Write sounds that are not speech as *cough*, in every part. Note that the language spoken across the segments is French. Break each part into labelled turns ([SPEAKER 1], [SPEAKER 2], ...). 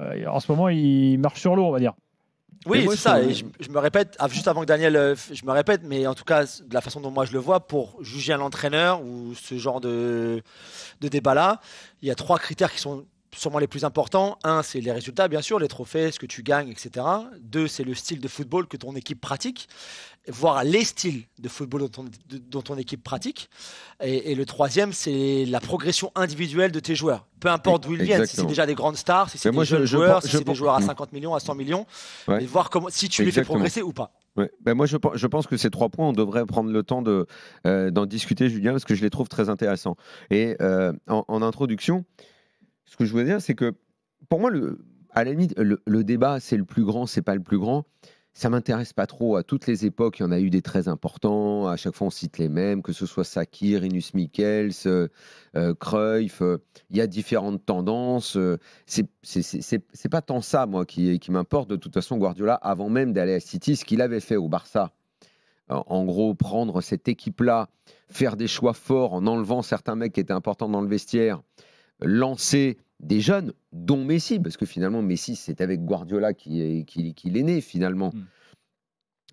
[SPEAKER 1] Euh, en ce moment, il marche sur l'eau, on va dire. Oui, c'est ça. Et je,
[SPEAKER 2] me répète, ah, juste avant que Daniel, euh, je me répète, mais en tout cas, de la façon dont moi je le vois, pour juger un entraîneur ou ce genre de, de débat-là, il y a trois critères qui sont sûrement les plus importants. Un, c'est les résultats, bien sûr, les trophées, ce que tu gagnes, etc. Deux, c'est le style de football que ton équipe pratique, voire les styles de football dont ton, équipe pratique. Et, le troisième, c'est la progression individuelle de tes joueurs. Peu importe d'où ils viennent, si c'est déjà des grandes stars, si c'est des jeunes je, joueurs, si c'est des joueurs à
[SPEAKER 1] 50 mm. millions, à 100 millions, et voir comment, si tu les fais progresser ou pas.
[SPEAKER 2] Ben moi, je, pense que ces trois points, on devrait prendre le temps euh, d'en de, discuter, Julien, parce que je les trouve très intéressants. Et euh, en, en, introduction, ce que je voulais dire, c'est que pour moi, le, à la limite, le, débat, c'est le plus grand, c'est pas le plus grand. Ça m'intéresse pas trop. À toutes les époques, il y en a eu des très importants. À chaque fois, on cite les mêmes, que ce soit Sakir, Inus Mikels, euh, euh, Cruyff. Euh, il y a différentes tendances. c'est pas tant ça, moi, qui, qui m'importe. De toute façon, Guardiola, avant même d'aller à City, ce qu'il avait fait au Barça, en gros, prendre cette équipe-là, faire des choix forts en enlevant certains mecs qui étaient importants dans le vestiaire, lancer des jeunes, dont Messi, parce que finalement Messi, c'est avec Guardiola qu'il est, né finalement. Hmm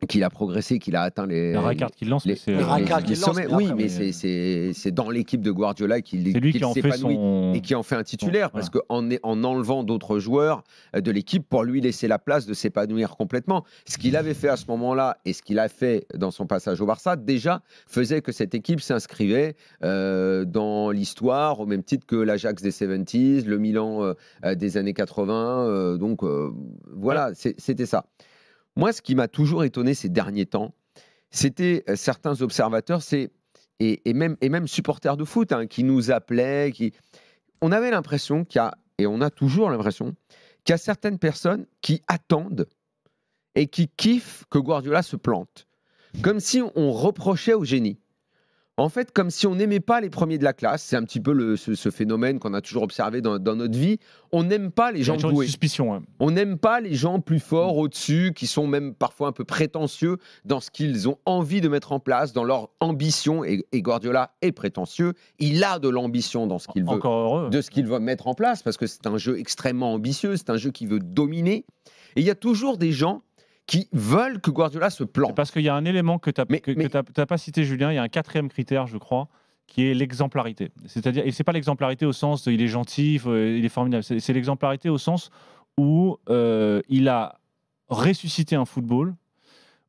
[SPEAKER 2] qu'il a progressé, qu'il a atteint les. Rijkaard qui lance, les, les, euh, les, oui, mais c'est dans l'équipe de Guardiola qu'il s'épanouit et qui en fait un titulaire, parce qu'en en, enlevant d'autres joueurs euh, de l'équipe, pour lui laisser la place de s'épanouir complètement, ce qu'il avait fait à ce moment-là et ce qu'il a fait dans son passage au Barça, déjà faisait que cette équipe s'inscrivait euh, dans l'histoire, au même titre que l'Ajax des 70s, le Milan des années 80. donc voilà, c'était ça. Moi, ce qui m'a toujours étonné ces derniers temps, c'était euh, certains observateurs et, et, même, et même supporters de foot hein, qui nous appelaient. Qui... On avait l'impression qu'il et on a toujours l'impression, qu'il y a certaines personnes qui attendent et qui kiffent que Guardiola se plante. Comme si on reprochait au génie en fait, comme si on n'aimait pas les premiers de la classe, c'est un petit peu ce, phénomène qu'on a toujours observé dans, notre vie. On n'aime pas les gens doués. Suspicion, hein. On n'aime pas les gens plus forts mm. au-dessus, qui sont même parfois un peu prétentieux dans ce qu'ils ont envie de mettre en place, dans leur ambition. Et, et est prétentieux. Il a de l'ambition dans ce qu'il veut, de ce qu'il veut mettre en place, parce que c'est un jeu extrêmement ambitieux. C'est un
[SPEAKER 1] jeu qui veut dominer. Et il y a toujours des gens qui veulent que Guardiola se plante. Parce qu'il y a un élément que tu n'as pas cité, Julien, il y a un quatrième critère, je crois, qui est l'exemplarité. C'est-à-dire, et c'est pas l'exemplarité au sens où il est gentil, il est formidable, c'est l'exemplarité au sens où euh, il a ressuscité un football,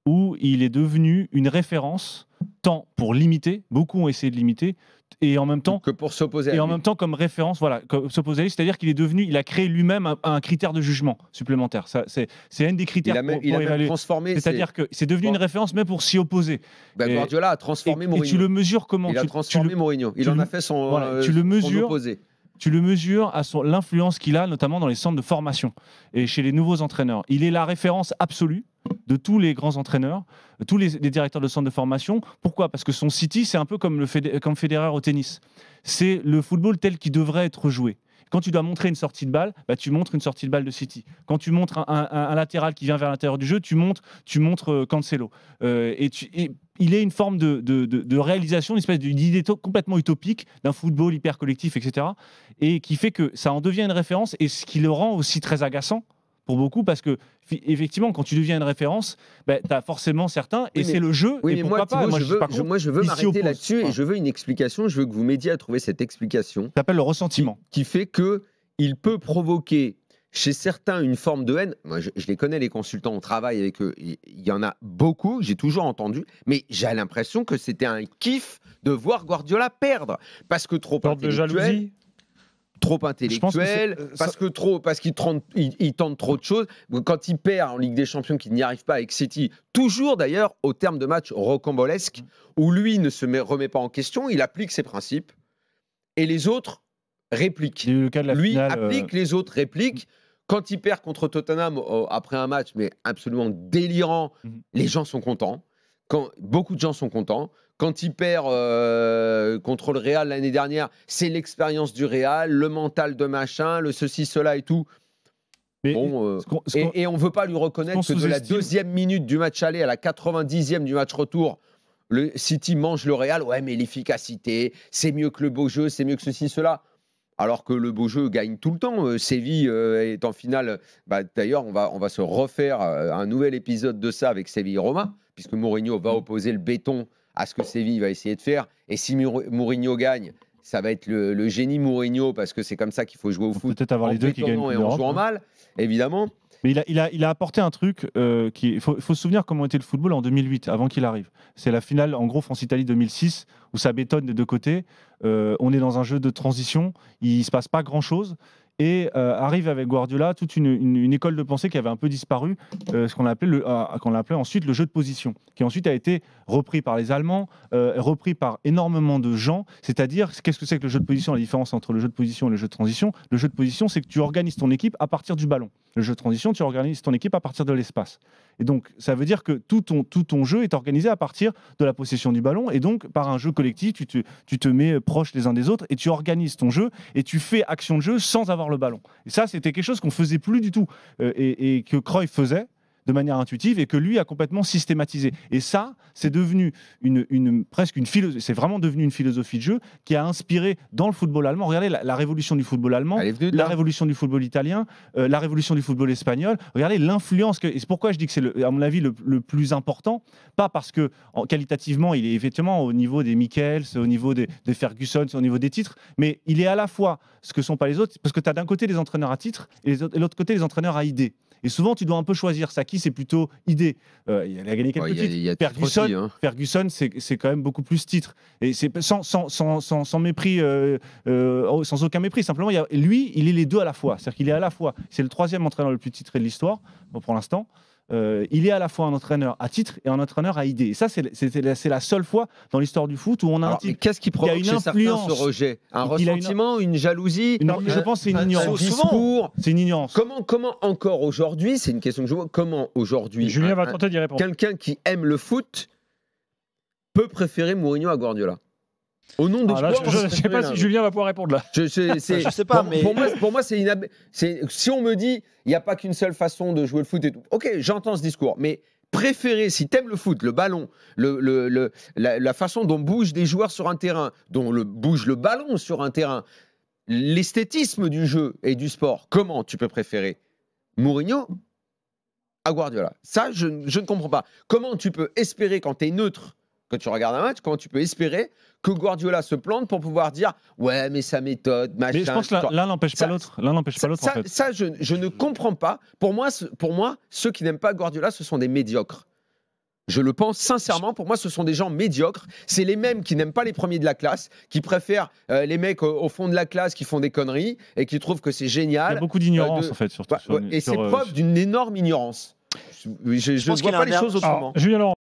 [SPEAKER 1] où il est devenu une référence temps pour limiter, beaucoup ont essayé de limiter, et en même temps que pour s'opposer et en même temps comme référence, voilà, s'opposer à lui, c'est-à-dire qu'il est devenu, il a créé lui-même un, critère de jugement supplémentaire. Ça, c'est, un des critères pour, évaluer. transformé. C'est-à-dire que c'est devenu une référence mais pour s'y opposer. Ben, Guardiola a transformé Mourinho. Et tu le mesures comment Il tu, a transformé Mourinho. Il en a fait son, euh, tu le mesures, son tu le mesures à l'influence qu'il a, notamment dans les centres de formation et chez les nouveaux entraîneurs. Il est la référence absolue de tous les grands entraîneurs, tous les, directeurs de centres de formation. Pourquoi Parce que son City, c'est un peu comme, le comme Federer au tennis. C'est le football tel qu'il devrait être joué. Quand tu dois montrer une sortie de balle, bah, tu montres une sortie de balle de City. Quand tu montres un, latéral qui vient vers l'intérieur du jeu, tu montres, tu montres euh, Cancelo. Euh, et, il est une forme de, de réalisation, une espèce d'idée complètement utopique d'un football hyper collectif, etc. Et qui fait que ça en devient une référence et ce qui le rend aussi très agaçant, pour beaucoup parce que effectivement, quand tu deviens une référence, ben, tu as forcément certains, et c'est le jeu. Oui, et pourquoi moi, pas, moi, je veux, m'arrêter là-dessus et je
[SPEAKER 2] veux une explication. Je veux que vous m'aidiez à trouver cette explication. Ça s'appelle le ressentiment. Qui, fait que il peut provoquer chez certains une forme de haine. Moi, je, les connais, les consultants, on travaille avec eux. Il y en a beaucoup, j'ai toujours entendu, mais j'ai l'impression que c'était un kiff de voir Guardiola perdre. Parce que trop de jalousie trop intellectuel, euh, parce que trop, parce qu'il tente, il, tente trop de choses. Quand il perd en Ligue des Champions, qu'il n'y arrive pas avec City, toujours d'ailleurs au terme de match rocambolesque, mm. où lui ne se remet pas en question, il applique ses principes et les autres répliquent. lui euh, applique, les autres répliquent. Mm. Quand il perd contre Tottenham après un match mais absolument délirant, mm. les gens sont contents beaucoup de gens sont contents. Quand il perd euh, contre le Real l'année dernière, c'est l'expérience du Real, le mental de machin, le ceci, cela et tout. Euh, et, on ne veut pas lui reconnaître que de la deuxième minute du match aller à la 90e du match retour, le City mange le Real. Ouais, mais l'efficacité, c'est mieux que le beau jeu, c'est mieux que ceci, cela alors que le beau jeu gagne tout le temps. Euh, Séville euh, est en finale. Bah, d'ailleurs, on va, on va se refaire euh, un nouvel épisode de ça avec Séville-Roma, puisque Mourinho va mm. opposer le béton à ce que Séville va essayer de faire. Et si Mourinho gagne, ça va être le, génie Mourinho, parce que c'est comme ça qu'il faut jouer au foot. Peut-être avoir les deux qui gagnent. Et en jouant hein. mal,
[SPEAKER 1] évidemment. Mais il a, apporté un truc euh, qui. Il faut, se souvenir comment était le football en 2008, avant qu'il arrive. C'est la finale, en gros, France-Italie 2006, où ça bétonne des deux côtés. Euh, on est dans un jeu de transition, il ne se passe pas grand-chose. Et euh, arrive avec Guardiola toute une, école de pensée qui avait un peu disparu, ce qu'on appelait, qu'on appelait ensuite le jeu de position, qui ensuite a été repris par les Allemands, repris par énormément de gens. C'est-à-dire, qu'est-ce que c'est que le jeu de position La différence entre le jeu de position et le jeu de transition Le jeu de position, c'est que tu organises ton équipe à partir du ballon le jeu de transition, tu organises ton équipe à partir de l'espace. Et donc, ça veut dire que tout ton, tout ton jeu est organisé à partir de la possession du ballon. Et donc, par un jeu collectif, tu te, tu te mets proche les uns des autres et tu organises ton jeu et tu fais action de jeu sans avoir le ballon. Et ça, c'était quelque chose qu'on faisait plus du tout euh, et, et, que Croy faisait de manière intuitive et que lui a complètement systématisé. Et ça, c'est devenu une, presque une philosophie, c'est vraiment devenu une philosophie de jeu qui a inspiré dans le football allemand, regardez la, révolution du football allemand, la révolution du football italien, euh, la révolution du football espagnol, regardez l'influence, c'est pourquoi je dis que c'est à mon avis le, plus important, pas parce que qualitativement il est effectivement au niveau des Michaels, au niveau des, Ferguson, au niveau des titres, mais il est à la fois ce que sont pas les autres, parce que tu as d'un côté les entraîneurs à titre et, et l'autre côté les entraîneurs à idée. Et souvent, tu dois un peu choisir. Saki, c'est plutôt idée. Euh, il a gagné quelques titres. Y a, Ferguson, hein. c'est quand même beaucoup plus titre. Et c'est sans, mépris, euh, euh, sans aucun mépris. Simplement, il lui, il est les deux à la fois. C'est-à-dire qu'il est à la fois. C'est le troisième entraîneur le plus titré de l'histoire, pour l'instant. Euh, il est à la fois un entraîneur à titre et un entraîneur à idée. Et ça, c'est la, seule fois dans l'histoire du foot où on a un qu'est-ce qui provoque une influence, ce rejet
[SPEAKER 2] Un ressentiment,
[SPEAKER 1] une... jalousie Je pense euh, c'est une ignorance. C'est une ignorance.
[SPEAKER 2] Comment, encore aujourd'hui, c'est une question que je vois, comment aujourd'hui Quelqu'un qui aime le foot peut préférer Mourinho à Guardiola au nom de ah, je ne sais pas *laughs* si Julien va pouvoir répondre là. Je, ne bah, sais pas, pour, mais. Pour moi, c'est inab... Si on me dit, il n'y a pas qu'une seule façon de jouer le foot et tout. Ok, j'entends ce discours, mais préférer, si t'aimes le foot, le ballon, la, façon dont bougent des joueurs sur un terrain, dont le, bouge le ballon sur un terrain, l'esthétisme du jeu et du sport, comment tu peux préférer Mourinho à Guardiola Ça, je, je ne comprends pas. Comment tu peux espérer, quand tu es neutre, tu regardes un match, comment tu peux espérer que Guardiola se plante pour pouvoir dire ouais mais sa méthode machin. Mais je pense que l'un
[SPEAKER 1] n'empêche pas l'autre. pas l'autre. Ça, je, ne comprends
[SPEAKER 2] pas. Pour moi, pour moi, ceux qui n'aiment pas Guardiola, ce sont des médiocres. Je le pense sincèrement. Pour moi, ce sont des gens médiocres. C'est les mêmes qui n'aiment pas les premiers de la classe, qui préfèrent euh, les mecs au, fond de la classe qui font des conneries et qui trouvent que c'est génial. Il y a beaucoup d'ignorance euh, en fait, surtout. Bah, et c'est euh, preuve
[SPEAKER 1] d'une énorme ignorance. Je, ne vois pas les choses autrement. Julien Laurent,